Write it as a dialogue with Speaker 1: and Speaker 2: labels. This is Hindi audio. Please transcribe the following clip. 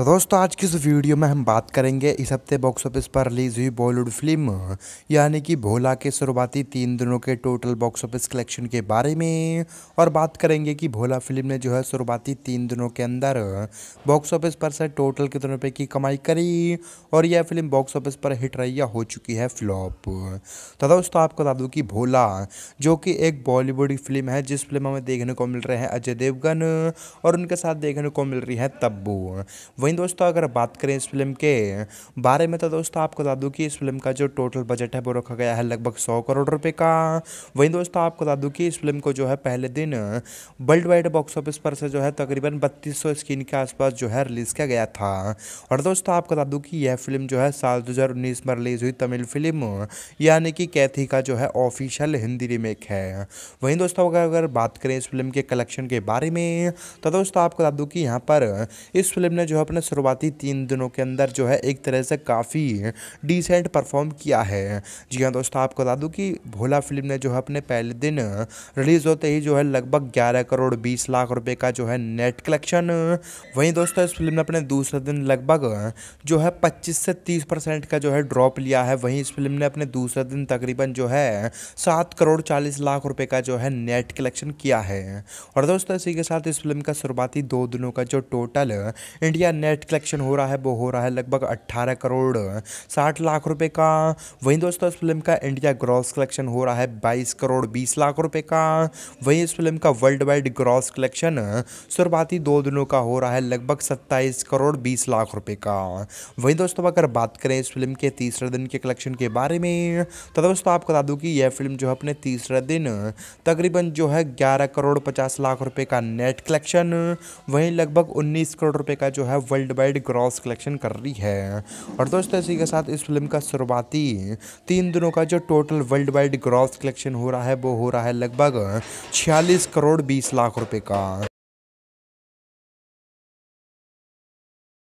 Speaker 1: तो दोस्तों आज की इस वीडियो में हम बात करेंगे इस हफ्ते बॉक्स ऑफिस पर रिलीज हुई बॉलीवुड फिल्म यानी कि भोला के शुरुआती तीन दिनों के टोटल बॉक्स ऑफिस कलेक्शन के बारे में और बात करेंगे कि भोला फिल्म ने जो है शुरुआती तीन दिनों के अंदर बॉक्स ऑफिस पर से टोटल कितने रुपये की कमाई करी और यह फिल्म बॉक्स ऑफिस पर हिट रही या हो चुकी है फ्लॉप तो दोस्तों आपको बता दूँ कि भोला जो कि एक बॉलीवुड फिल्म है जिस फिल्म हमें देखने को मिल रहे हैं अजय देवगन और उनके साथ देखने को मिल रही है तब्बू वही वहीं दोस्तों अगर बात करें इस फिल्म के बारे में तो दोस्तों आपको बता दूँ कि इस फिल्म का जो टोटल बजट है वो रखा गया है लगभग सौ करोड़ रुपये का वहीं दोस्तों आपको बता दूँ कि इस फिल्म को जो है पहले दिन वर्ल्ड वाइड बॉक्स ऑफिस पर से जो है तकरीबन बत्तीस सौ स्क्रीन के आसपास जो है रिलीज़ किया गया था और दोस्तों आपको बता दूँ कि यह फिल्म जो है साल दो में रिलीज़ हुई तमिल फिल्म यानी कि कैथी का जो है ऑफिशियल हिंदी रीमेक है वहीं दोस्तों अगर अगर बात करें इस फिल्म के कलेक्शन के बारे में तो दोस्तों आपको बता दूँ कि यहाँ पर इस फिल्म ने जो है अपने ने शुरुआती तीन दिनों के अंदर जो है एक तरह से काफ़ी डिसेंट परफॉर्म किया है जी हाँ दोस्तों आपको बता दूँ कि भोला फिल्म ने जो है अपने पहले दिन रिलीज़ होते ही जो है लगभग ग्यारह करोड़ बीस लाख रुपये का जो है नेट कलेक्शन वहीं दोस्तों इस फिल्म ने अपने दूसरे दिन लगभग जो है पच्चीस से तीस परसेंट का जो है ड्रॉप लिया है वहीं इस फिल्म ने अपने दूसरे दिन तकरीबन जो है सात करोड़ चालीस लाख रुपए का जो है नेट कलेक्शन किया है और दोस्तों इसी के साथ इस फिल्म का शुरुआती दो दिनों का जो टोटल इंडिया नेट कलेक्शन हो रहा है वो हो रहा है लगभग अट्ठारह करोड़ साठ लाख रुपए का वहीं दोस्तों इस फिल्म का इंडिया ग्रॉस कलेक्शन हो रहा है बाईस करोड़ बीस लाख रुपए का वहीं इस फिल्म का वर्ल्ड वाइड ग्रॉस कलेक्शन शुरुआती दो दिनों का हो रहा है लगभग सत्ताईस करोड़ बीस लाख रुपये का वहीं दोस्तों अगर बात करें इस फिल्म के तीसरे दिन के कलेक्शन के बारे में तो दोस्तों आपको बता दूँ कि यह फिल्म जो है अपने तीसरे दिन तकरीबन जो है ग्यारह करोड़ पचास लाख रुपये का नेट कलेक्शन वहीं लगभग उन्नीस करोड़ रुपए का जो है वर्ल्ड वाइड ग्रॉस कलेक्शन कर रही है और दोस्तों इसी के साथ इस फिल्म का शुरुआती तीन दिनों का जो total world wide gross collection हो रहा है वो हो रहा है लगभग छियालीस करोड़ बीस लाख रुपये का